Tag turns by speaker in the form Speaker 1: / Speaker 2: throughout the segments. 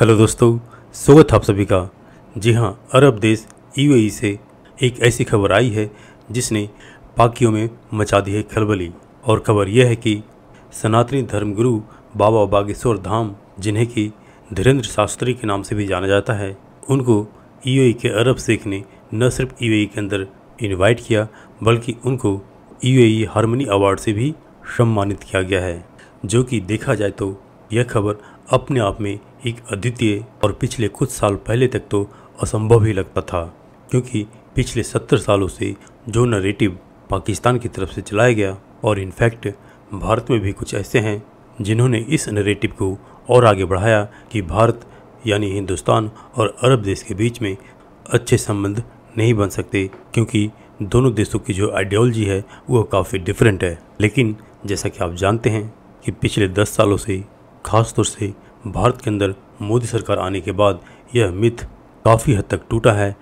Speaker 1: hello दोस्तों स्वागत है आप सभी का जी हाँ अरब देश यूएई से एक ऐसी खबर आई है जिसने पाकियों में मचा दी है खलबली और खबर यह है कि सनातनी धर्मगुरु बाबा बागेश्वर धाम जिन्हें कि धीरेन्द्र शास्त्री के नाम से भी जाना जाता है उनको यूएई के अरब शेख ने न सिर्फ यूएई के अंदर इनवाइट किया बल्कि उनको यू हारमोनी अवार्ड से भी सम्मानित किया गया है जो कि देखा जाए तो यह खबर अपने आप में एक अद्वितीय और पिछले कुछ साल पहले तक तो असंभव ही लगता था क्योंकि पिछले सत्तर सालों से जो नरेटिव पाकिस्तान की तरफ से चलाया गया और इनफैक्ट भारत में भी कुछ ऐसे हैं जिन्होंने इस नरेटिव को और आगे बढ़ाया कि भारत यानी हिंदुस्तान और अरब देश के बीच में अच्छे संबंध नहीं बन सकते क्योंकि दोनों देशों की जो आइडियोलॉजी है वह काफ़ी डिफरेंट है लेकिन जैसा कि आप जानते हैं कि पिछले दस सालों से खासतौर से भारत के अंदर मोदी सरकार आने के बाद यह मिथ काफ़ी हद तक टूटा है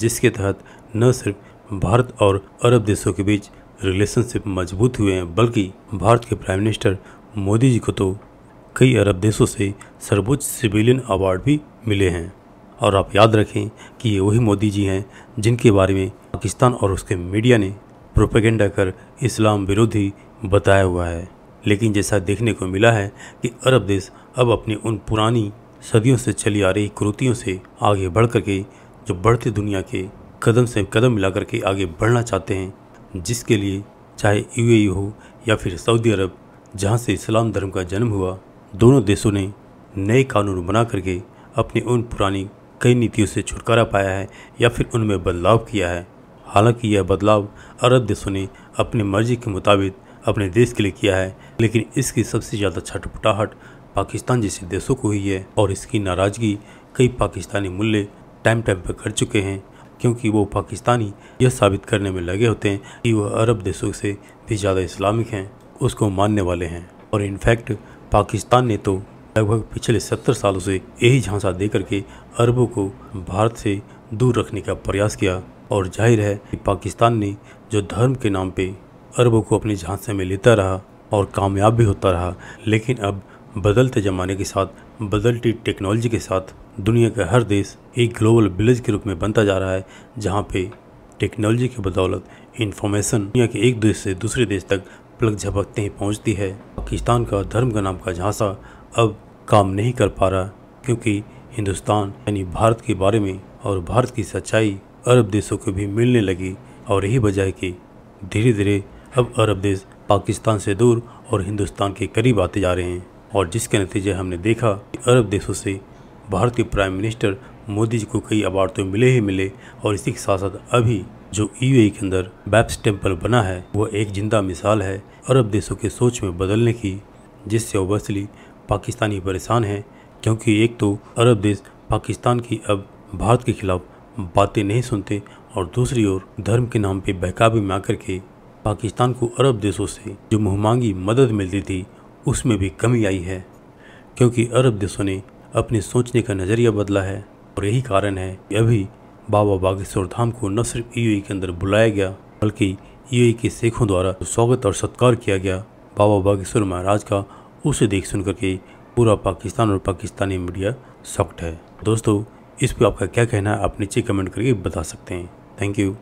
Speaker 1: जिसके तहत न सिर्फ भारत और अरब देशों के बीच रिलेशनशिप मजबूत हुए हैं बल्कि भारत के प्राइम मिनिस्टर मोदी जी को तो कई अरब देशों से सर्वोच्च सिविलियन अवार्ड भी मिले हैं और आप याद रखें कि ये वही मोदी जी हैं जिनके बारे में पाकिस्तान और उसके मीडिया ने प्रोपेगेंडा कर इस्लाम विरोधी बताया हुआ है लेकिन जैसा देखने को मिला है कि अरब देश अब अपनी उन पुरानी सदियों से चली आ रही क्रोतियों से आगे बढ़ करके जो बढ़ते दुनिया के कदम से कदम मिला करके आगे बढ़ना चाहते हैं जिसके लिए चाहे यूएई हो या फिर सऊदी अरब जहाँ से इस्लाम धर्म का जन्म हुआ दोनों देशों ने नए कानून बना करके अपनी उन पुरानी कई नीतियों से छुटकारा पाया है या फिर उनमें बदलाव किया है हालांकि यह बदलाव अरब देशों ने अपनी मर्जी के मुताबिक अपने देश के लिए किया है लेकिन इसकी सबसे ज़्यादा छटपटाहट पाकिस्तान जैसे देशों को हुई है और इसकी नाराज़गी कई पाकिस्तानी मूल्य टाइम टाइम पर कर चुके हैं क्योंकि वो पाकिस्तानी यह साबित करने में लगे होते हैं कि वह अरब देशों से भी ज़्यादा इस्लामिक हैं उसको मानने वाले हैं और इनफैक्ट पाकिस्तान ने तो लगभग पिछले सत्तर सालों से यही झांसा दे करके अरबों को भारत से दूर रखने का प्रयास किया और जाहिर है कि पाकिस्तान ने जो धर्म के नाम पे अरबों को अपनी झांसे में लेता रहा और कामयाब भी होता रहा लेकिन अब बदलते ज़माने के साथ बदलती टेक्नोलॉजी के साथ दुनिया का हर देश एक ग्लोबल विलेज के रूप में बनता जा रहा है जहाँ पे टेक्नोलॉजी की बदौलत इन्फॉर्मेशन दुनिया के एक देश से दूसरे देश तक पलक झपकते ही पहुँचती है पाकिस्तान का धर्म का नाम का झांसा अब काम नहीं कर पा रहा क्योंकि हिंदुस्तान यानी भारत के बारे में और भारत की सच्चाई अरब देशों को भी मिलने लगी और यही वजह है कि धीरे धीरे अब अरब देश पाकिस्तान से दूर और हिंदुस्तान के करीब आते जा रहे हैं और जिसके नतीजे हमने देखा कि अरब देशों से भारतीय प्राइम मिनिस्टर मोदी जी को कई अवार्ड तो मिले ही मिले और इसी के साथ साथ अभी जो यू के अंदर बैप्स टेम्पल बना है वह एक जिंदा मिसाल है अरब देशों के सोच में बदलने की जिससे ओबसली पाकिस्तानी परेशान है क्योंकि एक तो अरब देश पाकिस्तान की अब भारत के खिलाफ बातें नहीं सुनते और दूसरी ओर धर्म के नाम पे बहकावे में आकर के पाकिस्तान को अरब देशों से जो मुहमांगी मदद मिलती थी उसमें भी कमी आई है क्योंकि अरब देशों ने अपने सोचने का नज़रिया बदला है और यही कारण है कि अभी बाबा बागेश्वर धाम को न सिर्फ यूएई के अंदर बुलाया गया बल्कि यूएई के सिखों द्वारा स्वागत और सत्कार किया गया बाबा बागेश्वर महाराज का उसे देख सुन करके पूरा पाकिस्तान और पाकिस्तानी मीडिया सख्त है दोस्तों इस पर आपका क्या कहना है आप नीचे कमेंट करके बता सकते हैं थैंक यू